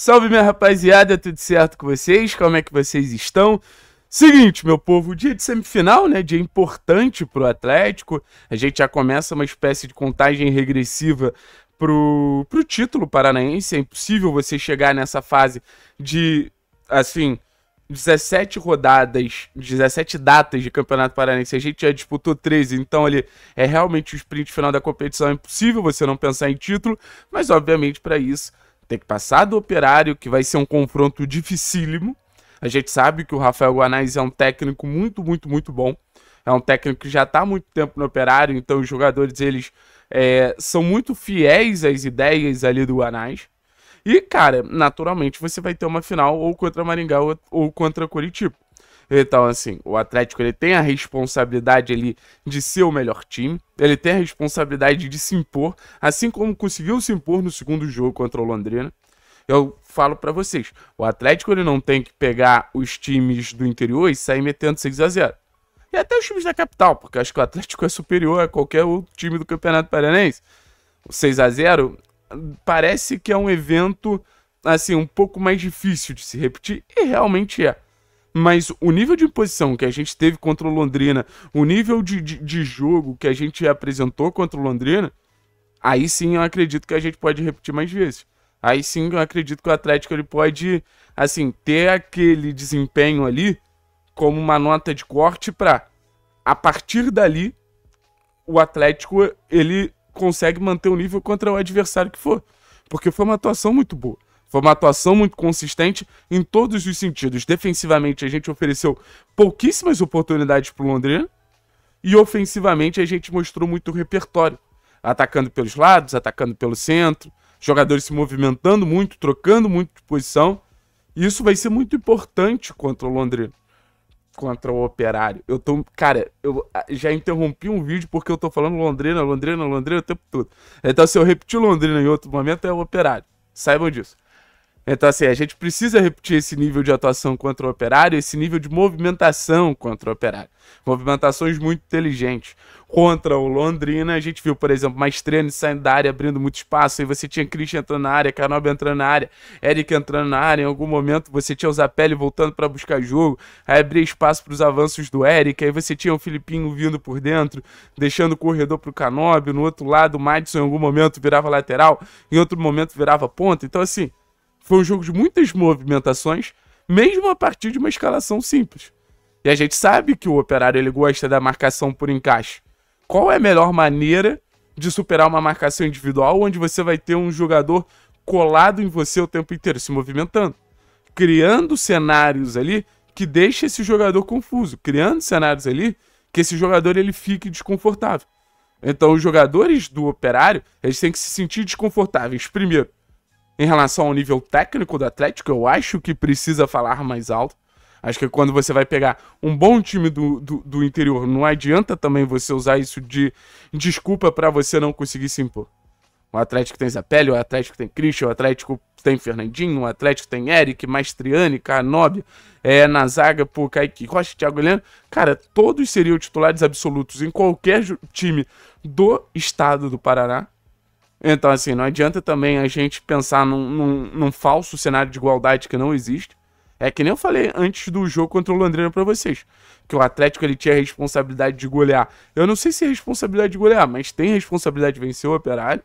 Salve minha rapaziada, tudo certo com vocês? Como é que vocês estão? Seguinte, meu povo, dia de semifinal, né? Dia importante pro Atlético. A gente já começa uma espécie de contagem regressiva pro, pro título paranaense. É impossível você chegar nessa fase de, assim, 17 rodadas, 17 datas de Campeonato Paranaense, a gente já disputou 13, então ali é realmente o sprint final da competição, é impossível você não pensar em título, mas obviamente para isso tem que passar do Operário, que vai ser um confronto dificílimo. A gente sabe que o Rafael Guanais é um técnico muito, muito, muito bom. É um técnico que já está há muito tempo no Operário, então os jogadores eles é, são muito fiéis às ideias ali do Guanais. E, cara, naturalmente você vai ter uma final ou contra Maringá ou, ou contra Curitiba. Então, assim, o Atlético ele tem a responsabilidade ali de ser o melhor time, ele tem a responsabilidade de se impor, assim como conseguiu se impor no segundo jogo contra o Londrina. Eu falo para vocês, o Atlético ele não tem que pegar os times do interior e sair metendo 6 a 0 e até os times da capital, porque acho que o Atlético é superior a qualquer outro time do Campeonato Paranense. O 6 a 0 parece que é um evento assim um pouco mais difícil de se repetir e realmente é. Mas o nível de imposição que a gente teve contra o Londrina, o nível de, de, de jogo que a gente apresentou contra o Londrina, aí sim eu acredito que a gente pode repetir mais vezes. Aí sim eu acredito que o Atlético ele pode, assim, ter aquele desempenho ali como uma nota de corte para a partir dali o Atlético ele consegue manter o nível contra o adversário que for, porque foi uma atuação muito boa. Foi uma atuação muito consistente em todos os sentidos. Defensivamente, a gente ofereceu pouquíssimas oportunidades para o Londrina. E ofensivamente, a gente mostrou muito repertório. Atacando pelos lados, atacando pelo centro, jogadores se movimentando muito, trocando muito de posição. E isso vai ser muito importante contra o Londrina. Contra o Operário. Eu tô. Cara, eu ah, já interrompi um vídeo porque eu tô falando Londrina, Londrina, Londrina o tempo todo. Então, se eu repetir Londrina em outro momento, é o Operário. Saibam disso. Então, assim, a gente precisa repetir esse nível de atuação contra o operário, esse nível de movimentação contra o operário. Movimentações muito inteligentes. Contra o Londrina, a gente viu, por exemplo, Maestrani saindo da área, abrindo muito espaço, aí você tinha Christian entrando na área, Canoba entrando na área, Eric entrando na área, em algum momento você tinha o Zapelli voltando para buscar jogo, aí abria espaço para os avanços do Eric, aí você tinha o Filipinho vindo por dentro, deixando o corredor para o Canob, no outro lado o Madison em algum momento virava lateral, em outro momento virava ponta, então assim foi um jogo de muitas movimentações, mesmo a partir de uma escalação simples. E a gente sabe que o operário ele gosta da marcação por encaixe. Qual é a melhor maneira de superar uma marcação individual onde você vai ter um jogador colado em você o tempo inteiro, se movimentando, criando cenários ali que deixa esse jogador confuso, criando cenários ali que esse jogador ele fique desconfortável. Então, os jogadores do Operário, eles têm que se sentir desconfortáveis primeiro em relação ao nível técnico do Atlético, eu acho que precisa falar mais alto. Acho que quando você vai pegar um bom time do, do, do interior, não adianta também você usar isso de desculpa para você não conseguir se impor. O Atlético tem Zapelli, o Atlético tem Christian, o Atlético tem Fernandinho, o Atlético tem Eric, Mastriani, Canobi, é, na zaga por Kaique Rocha, Thiago Heleno. Cara, todos seriam titulares absolutos em qualquer time do estado do Paraná. Então, assim, não adianta também a gente pensar num, num, num falso cenário de igualdade que não existe. É que nem eu falei antes do jogo contra o Londrina para vocês, que o Atlético ele tinha a responsabilidade de golear. Eu não sei se é responsabilidade de golear, mas tem responsabilidade de vencer o Operário.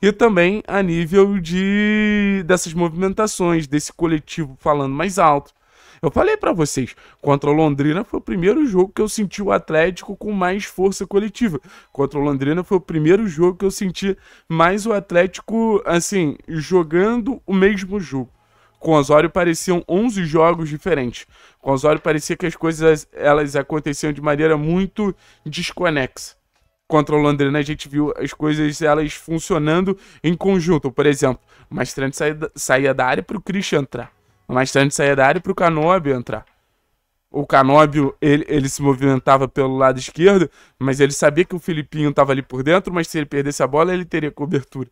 E também a nível de dessas movimentações, desse coletivo falando mais alto, eu falei para vocês, contra o Londrina foi o primeiro jogo que eu senti o Atlético com mais força coletiva. Contra o Londrina foi o primeiro jogo que eu senti mais o Atlético, assim, jogando o mesmo jogo. Com o Osório pareciam 11 jogos diferentes. Com o Osório parecia que as coisas elas aconteciam de maneira muito desconexa contra o Londrina, a gente viu as coisas elas funcionando em conjunto. Por exemplo, o Maestrante saía, saía da área para o Christian entrar mais tarde saía da área para o Canóbio entrar. O Canóbio, ele, ele se movimentava pelo lado esquerdo, mas ele sabia que o Filipinho estava ali por dentro, mas se ele perdesse a bola, ele teria cobertura.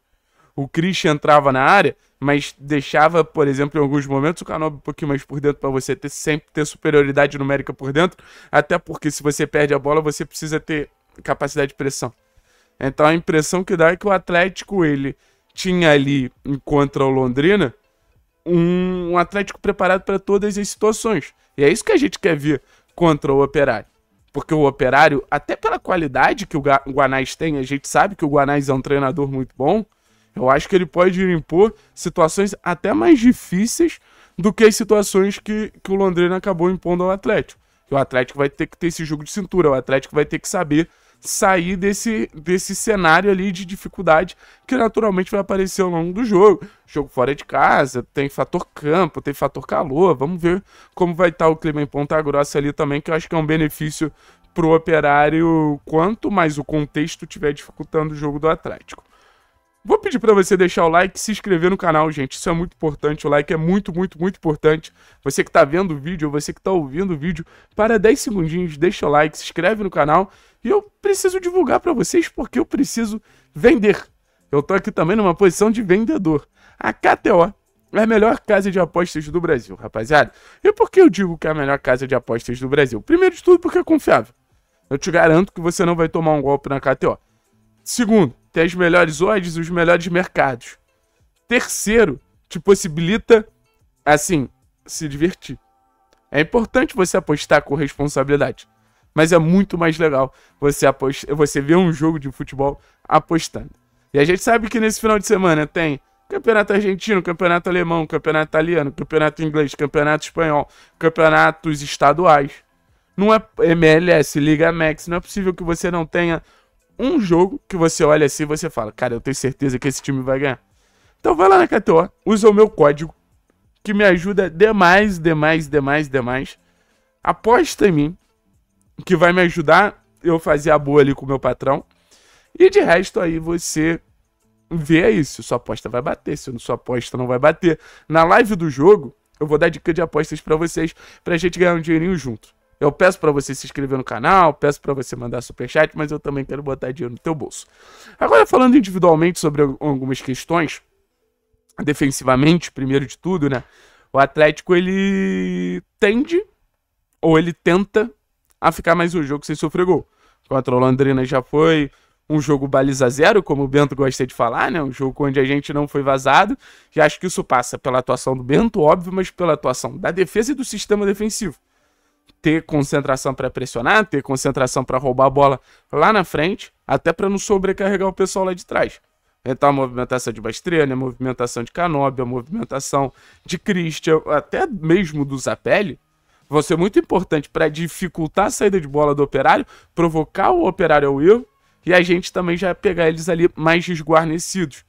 O Christian entrava na área, mas deixava, por exemplo, em alguns momentos o Canóbio um pouquinho mais por dentro para você ter sempre ter superioridade numérica por dentro, até porque se você perde a bola, você precisa ter capacidade de pressão. Então a impressão que dá é que o Atlético ele tinha ali contra o Londrina um Atlético preparado para todas as situações. E é isso que a gente quer ver contra o Operário. Porque o Operário, até pela qualidade que o Guanais tem, a gente sabe que o Guanais é um treinador muito bom. Eu acho que ele pode impor situações até mais difíceis do que as situações que, que o Londrina acabou impondo ao Atlético. E o Atlético vai ter que ter esse jogo de cintura, o Atlético vai ter que saber sair desse, desse cenário ali de dificuldade que naturalmente vai aparecer ao longo do jogo. Jogo fora de casa, tem fator campo, tem fator calor. Vamos ver como vai estar tá o clima em Ponta Grossa ali também, que eu acho que é um benefício pro operário quanto mais o contexto tiver dificultando o jogo do Atlético. Vou pedir para você deixar o like, se inscrever no canal, gente. Isso é muito importante. O like é muito, muito, muito importante. Você que está vendo o vídeo, você que está ouvindo o vídeo, para 10 segundinhos, deixa o like, se inscreve no canal e eu preciso divulgar para vocês porque eu preciso vender. Eu tô aqui também numa posição de vendedor. A KTO é a melhor casa de apostas do Brasil, rapaziada. E por que eu digo que é a melhor casa de apostas do Brasil? Primeiro de tudo, porque é confiável. Eu te garanto que você não vai tomar um golpe na KTO. Segundo, tem as melhores odds e os melhores mercados. Terceiro, te possibilita, assim, se divertir. É importante você apostar com responsabilidade mas é muito mais legal você, apost... você ver um jogo de futebol apostando. E a gente sabe que nesse final de semana tem Campeonato argentino, campeonato alemão, campeonato italiano, campeonato inglês, campeonato espanhol, campeonatos estaduais. Não é MLS, Liga Max, não é possível que você não tenha um jogo que você olha assim e você fala, cara, eu tenho certeza que esse time vai ganhar. Então vai lá na KTO, usa o meu código, que me ajuda demais, demais, demais, demais. Aposta em mim, que vai me ajudar eu fazer a boa ali com o meu patrão. E de resto aí você vê aí se sua aposta vai bater, se sua aposta não vai bater. Na live do jogo, eu vou dar dica de apostas para vocês, pra gente ganhar um dinheirinho junto. Eu peço para você se inscrever no canal, peço para você mandar superchat, mas eu também quero botar dinheiro no teu bolso. Agora falando individualmente sobre algumas questões, defensivamente, primeiro de tudo, né? O Atlético ele tende ou ele tenta a ficar mais um jogo sem sofrer gol. Contra o Londrina já foi um jogo baliza zero, como o Bento gosta de falar, né? Um jogo onde a gente não foi vazado. E acho que isso passa pela atuação do Bento, óbvio, mas pela atuação da defesa e do sistema defensivo. Ter concentração para pressionar, ter concentração para roubar a bola lá na frente, até para não sobrecarregar o pessoal lá de trás. Então é, tá, a movimentação de Bastriani, a movimentação de Canobia, a movimentação de Christian, até mesmo do Zapelli, vão ser muito importantes para dificultar a saída de bola do operário, provocar o operário ao erro e a gente também já pegar eles ali mais desguarnecidos.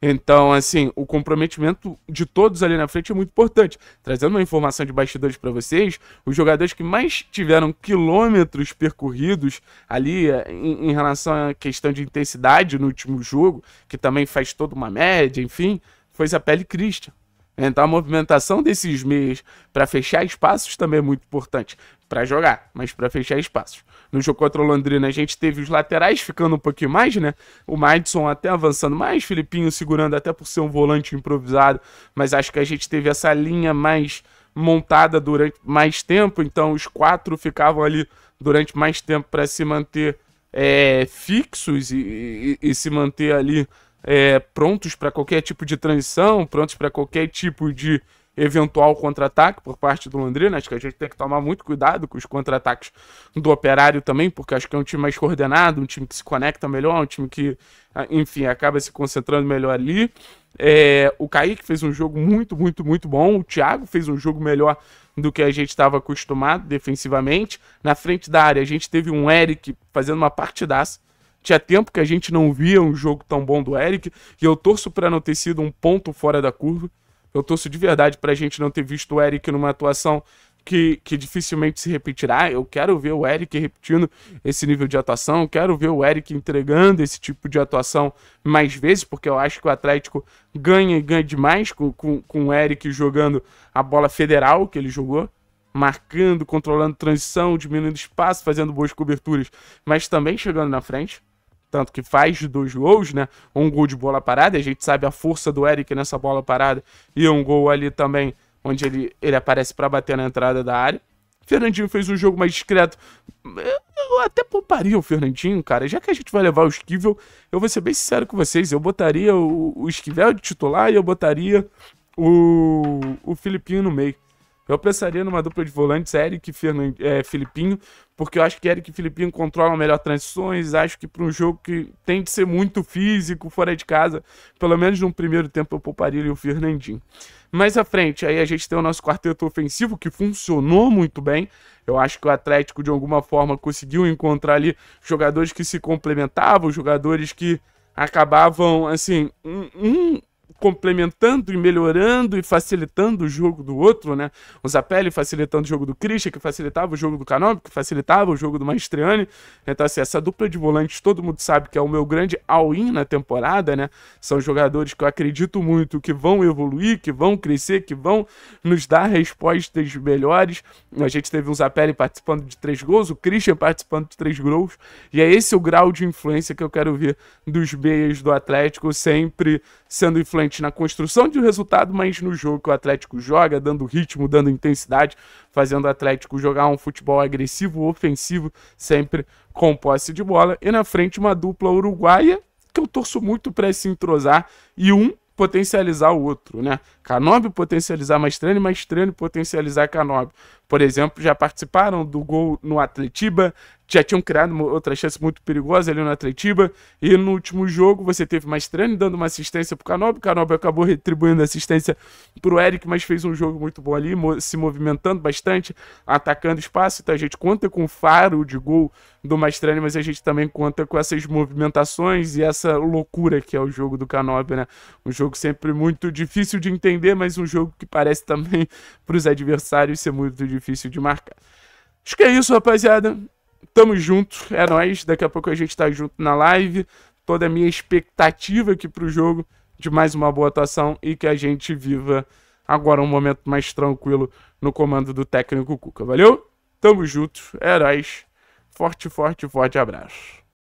Então, assim, o comprometimento de todos ali na frente é muito importante. Trazendo uma informação de bastidores para vocês, os jogadores que mais tiveram quilômetros percorridos ali eh, em, em, relação à questão de intensidade no último jogo, que também faz toda uma média, enfim, foi a Pele Christian. Então a movimentação desses meios para fechar espaços também é muito importante. Para jogar, mas para fechar espaços. No jogo contra o Londrina, a gente teve os laterais ficando um pouquinho mais, né? O Madison até avançando mais, Filipinho segurando até por ser um volante improvisado. Mas acho que a gente teve essa linha mais montada durante mais tempo. Então os quatro ficavam ali durante mais tempo para se manter é, fixos e, e, e se manter ali é, prontos para qualquer tipo de transição, prontos para qualquer tipo de eventual contra-ataque por parte do Londrina. Acho que a gente tem que tomar muito cuidado com os contra-ataques do Operário também, porque acho que é um time mais coordenado, um time que se conecta melhor, um time que, ah, enfim, acaba se concentrando melhor ali. É, o Kaique fez um jogo muito, muito, muito bom. O Thiago fez um jogo melhor do que a gente estava acostumado defensivamente. Na frente da área, a gente teve um Eric fazendo uma partidaça tinha tempo que a gente não via um jogo tão bom do Eric, e eu torço para não ter sido um ponto fora da curva. Eu torço de verdade para a gente não ter visto o Eric numa atuação que, que, dificilmente se repetirá. Eu quero ver o Eric repetindo esse nível de atuação, eu quero ver o Eric entregando esse tipo de atuação mais vezes, porque eu acho que o Atlético ganha e ganha demais com, com, com o Eric jogando a bola federal que ele jogou. Marcando, controlando transição, diminuindo espaço, fazendo boas coberturas, mas também chegando na frente tanto que faz dois gols, né? Um gol de bola parada, a gente sabe a força do Eric nessa bola parada, e um gol ali também, onde ele, ele aparece para bater na entrada da área. Fernandinho fez um jogo mais discreto. Eu até pouparia o Fernandinho, cara. Já que a gente vai levar o Esquivel, eu vou ser bem sincero com vocês. Eu botaria o, o Esquivel de titular e eu botaria o, o Filipinho no meio. Eu pensaria numa dupla de volantes, Eric e é, Filipinho, porque eu acho que Eric e Filipinho controlam melhor transições. Acho que para um jogo que tem de ser muito físico, fora de casa, pelo menos num primeiro tempo eu pouparia ele e o Fernandinho. Mais à frente, aí a gente tem o nosso quarteto ofensivo, que funcionou muito bem. Eu acho que o Atlético, de alguma forma, conseguiu encontrar ali jogadores que se complementavam, jogadores que acabavam, assim, um, complementando e melhorando e facilitando o jogo do outro, né? O Zapelli facilitando o jogo do Christian, que facilitava o jogo do Canop, que facilitava o jogo do Maestriani. Então, assim, essa dupla de volantes, todo mundo sabe que é o meu grande all-in na temporada, né? São jogadores que eu acredito muito que vão evoluir, que vão crescer, que vão nos dar respostas melhores. A gente teve o Zapelli participando de três gols, o Christian participando de três gols, e é esse o grau de influência que eu quero ver dos meias do Atlético sempre sendo influente na construção de um resultado, mas no jogo que o Atlético joga, dando ritmo, dando intensidade, fazendo o Atlético jogar um futebol agressivo, ofensivo, sempre com posse de bola. E na frente, uma dupla uruguaia que eu torço muito para se entrosar e um potencializar o outro, né? Canobi potencializar Maestrani, Maestrani potencializar Canobi. Por exemplo, já participaram do gol no Atletiba, já tinham criado outra chance muito perigosa ali no Atletiba, e no último jogo você teve Maestrani dando uma assistência para o Canobi, acabou retribuindo a assistência para o Eric, mas fez um jogo muito bom ali, se movimentando bastante, atacando espaço, então a gente conta com o faro de gol do Maestrani, mas a gente também conta com essas movimentações e essa loucura que é o jogo do Canobi, né? Um jogo sempre muito difícil de entender, surpreender, mas um jogo que parece também para os adversários ser muito difícil de marcar. Acho que é isso, rapaziada. Tamo junto, é Daqui a pouco a gente tá junto na live. Toda a minha expectativa aqui pro jogo de mais uma boa atuação e que a gente viva agora um momento mais tranquilo no comando do técnico Cuca. Valeu? Tamo junto, é nóis. Forte, forte, forte abraço.